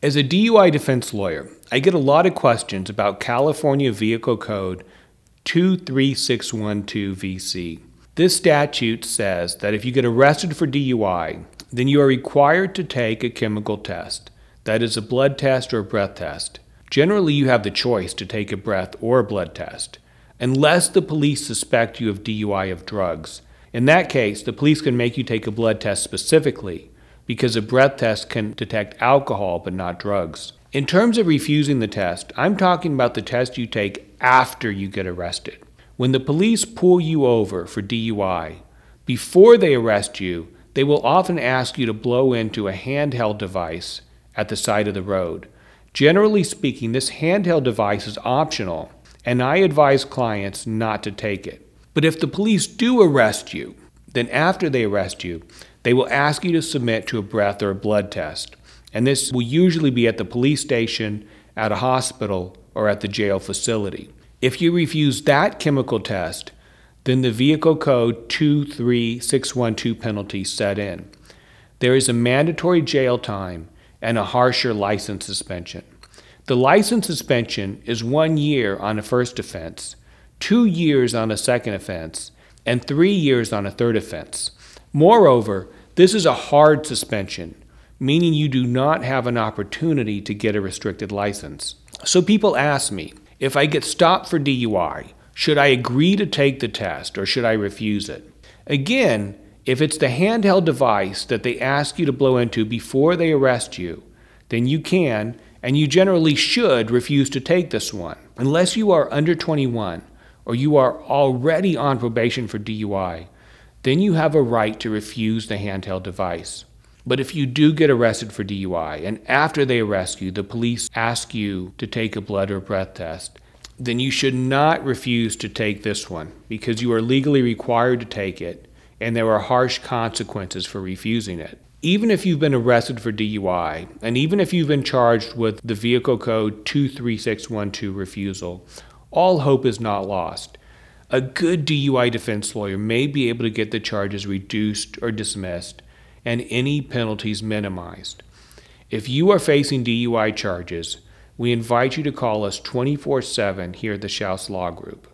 As a DUI defense lawyer, I get a lot of questions about California Vehicle Code 23612VC. This statute says that if you get arrested for DUI, then you are required to take a chemical test, that is, a blood test or a breath test. Generally, you have the choice to take a breath or a blood test, unless the police suspect you of DUI of drugs. In that case, the police can make you take a blood test specifically, because a breath test can detect alcohol but not drugs. In terms of refusing the test, I'm talking about the test you take after you get arrested. When the police pull you over for DUI, before they arrest you, they will often ask you to blow into a handheld device at the side of the road. Generally speaking, this handheld device is optional, and I advise clients not to take it. But if the police do arrest you, then after they arrest you, they will ask you to submit to a breath or a blood test, and this will usually be at the police station, at a hospital, or at the jail facility. If you refuse that chemical test, then the vehicle code 23612 penalty set in. There is a mandatory jail time and a harsher license suspension. The license suspension is one year on a first offense, two years on a second offense, and three years on a third offense. Moreover, this is a hard suspension, meaning you do not have an opportunity to get a restricted license. So people ask me if I get stopped for DUI, should I agree to take the test or should I refuse it? Again, if it's the handheld device that they ask you to blow into before they arrest you, then you can and you generally should refuse to take this one. Unless you are under 21 or you are already on probation for DUI, then you have a right to refuse the handheld device. But if you do get arrested for DUI, and after they arrest you, the police ask you to take a blood or breath test, then you should not refuse to take this one because you are legally required to take it and there are harsh consequences for refusing it. Even if you've been arrested for DUI, and even if you've been charged with the vehicle code 23612 refusal, all hope is not lost a good DUI defense lawyer may be able to get the charges reduced or dismissed and any penalties minimized. If you are facing DUI charges, we invite you to call us 24 7 here at the Shouse Law Group.